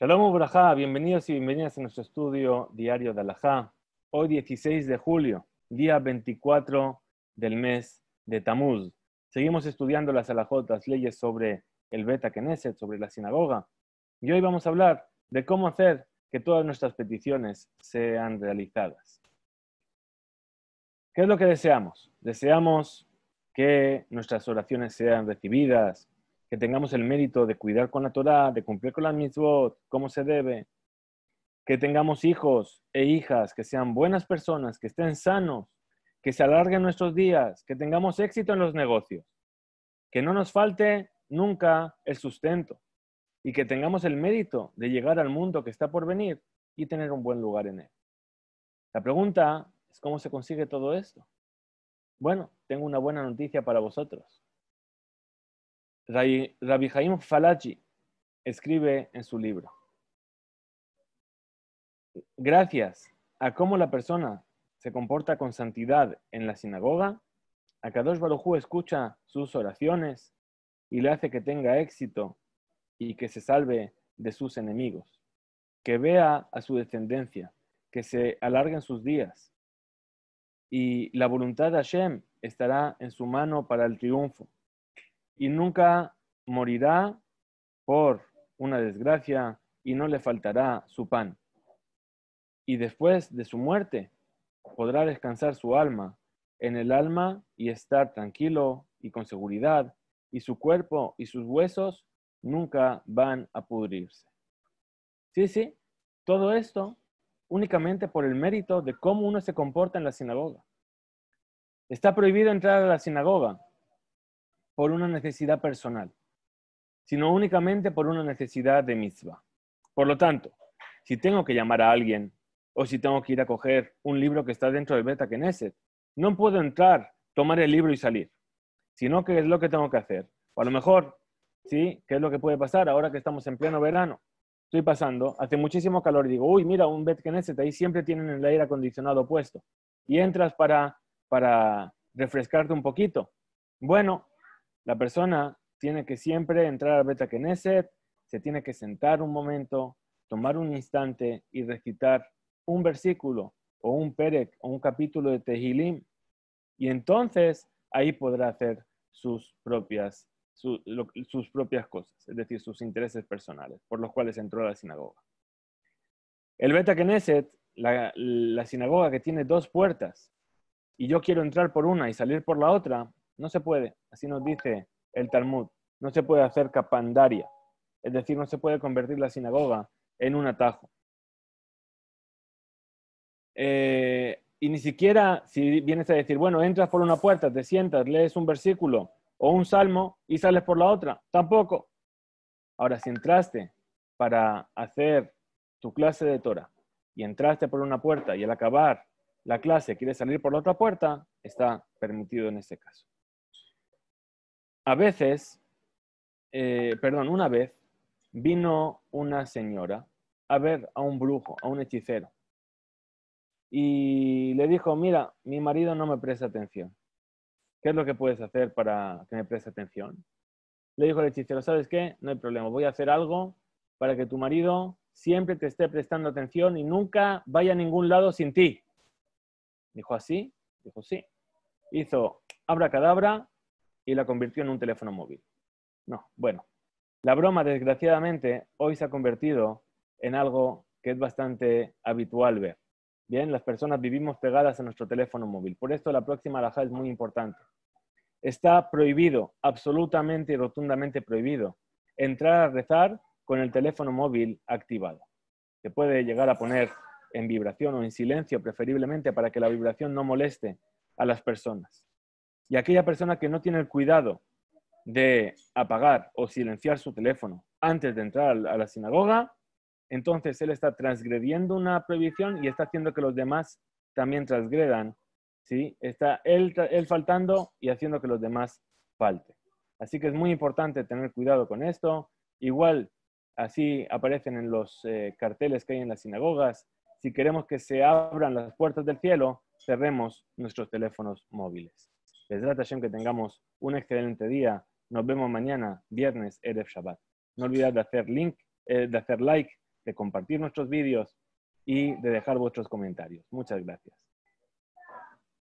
Shalom Ubraja, bienvenidos y bienvenidas a nuestro estudio diario de Alajá. Hoy 16 de julio, día 24 del mes de Tamuz. Seguimos estudiando las Alajotas, leyes sobre el Beta Keneset, sobre la sinagoga. Y hoy vamos a hablar de cómo hacer que todas nuestras peticiones sean realizadas. ¿Qué es lo que deseamos? Deseamos que nuestras oraciones sean recibidas, que tengamos el mérito de cuidar con la Torá, de cumplir con la mitzvot, como se debe, que tengamos hijos e hijas que sean buenas personas, que estén sanos, que se alarguen nuestros días, que tengamos éxito en los negocios, que no nos falte nunca el sustento y que tengamos el mérito de llegar al mundo que está por venir y tener un buen lugar en él. La pregunta es cómo se consigue todo esto. Bueno, tengo una buena noticia para vosotros. Rabbi Haim Falachi escribe en su libro, gracias a cómo la persona se comporta con santidad en la sinagoga, Akadosh Barujú escucha sus oraciones y le hace que tenga éxito y que se salve de sus enemigos, que vea a su descendencia, que se alarguen sus días y la voluntad de Hashem estará en su mano para el triunfo y nunca morirá por una desgracia y no le faltará su pan. Y después de su muerte podrá descansar su alma en el alma y estar tranquilo y con seguridad, y su cuerpo y sus huesos nunca van a pudrirse. Sí, sí, todo esto únicamente por el mérito de cómo uno se comporta en la sinagoga. Está prohibido entrar a la sinagoga, por una necesidad personal, sino únicamente por una necesidad de mitzvah. Por lo tanto, si tengo que llamar a alguien o si tengo que ir a coger un libro que está dentro del Bet Knesset, no puedo entrar, tomar el libro y salir, sino que es lo que tengo que hacer. O a lo mejor, ¿sí? ¿Qué es lo que puede pasar ahora que estamos en pleno verano? Estoy pasando, hace muchísimo calor y digo, uy, mira, un Bet Knesset, ahí siempre tienen el aire acondicionado puesto. Y entras para refrescarte un poquito. Bueno, la persona tiene que siempre entrar al Beta Knesset, se tiene que sentar un momento, tomar un instante y recitar un versículo o un perec o un capítulo de Tehilim. Y entonces ahí podrá hacer sus propias, sus propias cosas, es decir, sus intereses personales, por los cuales entró a la sinagoga. El Beta Knesset, la sinagoga que tiene dos puertas, y yo quiero entrar por una y salir por la otra, no se puede, así nos dice el Talmud, no se puede hacer capandaria, es decir, no se puede convertir la sinagoga en un atajo. Eh, y ni siquiera si vienes a decir, bueno, entras por una puerta, te sientas, lees un versículo o un salmo y sales por la otra, tampoco. Ahora, si entraste para hacer tu clase de Torah y entraste por una puerta y al acabar la clase quieres salir por la otra puerta, está permitido en este caso a veces, eh, perdón, una vez vino una señora a ver a un brujo, a un hechicero, y le dijo, mira, mi marido no me presta atención. ¿Qué es lo que puedes hacer para que me preste atención? Le dijo el hechicero, ¿sabes qué? No hay problema, voy a hacer algo para que tu marido siempre te esté prestando atención y nunca vaya a ningún lado sin ti. Dijo así, dijo sí. Hizo abracadabra, y la convirtió en un teléfono móvil. No, bueno. La broma, desgraciadamente, hoy se ha convertido en algo que es bastante habitual ver. Bien, las personas vivimos pegadas a nuestro teléfono móvil. Por esto la próxima laja es muy importante. Está prohibido, absolutamente y rotundamente prohibido, entrar a rezar con el teléfono móvil activado. Se puede llegar a poner en vibración o en silencio, preferiblemente, para que la vibración no moleste a las personas. Y aquella persona que no tiene el cuidado de apagar o silenciar su teléfono antes de entrar a la sinagoga, entonces él está transgrediendo una prohibición y está haciendo que los demás también transgredan. ¿sí? Está él, faltando y haciendo que los demás falten. Así que es muy importante tener cuidado con esto. Igual, así aparecen en los eh, carteles que hay en las sinagogas. Si queremos que se abran las puertas del cielo, cerremos nuestros teléfonos móviles la atención que tengamos un excelente día. Nos vemos mañana, viernes, Erev Shabbat. No olvidad hacer link, eh, de hacer like, de compartir nuestros vídeos y de dejar vuestros comentarios. Muchas gracias.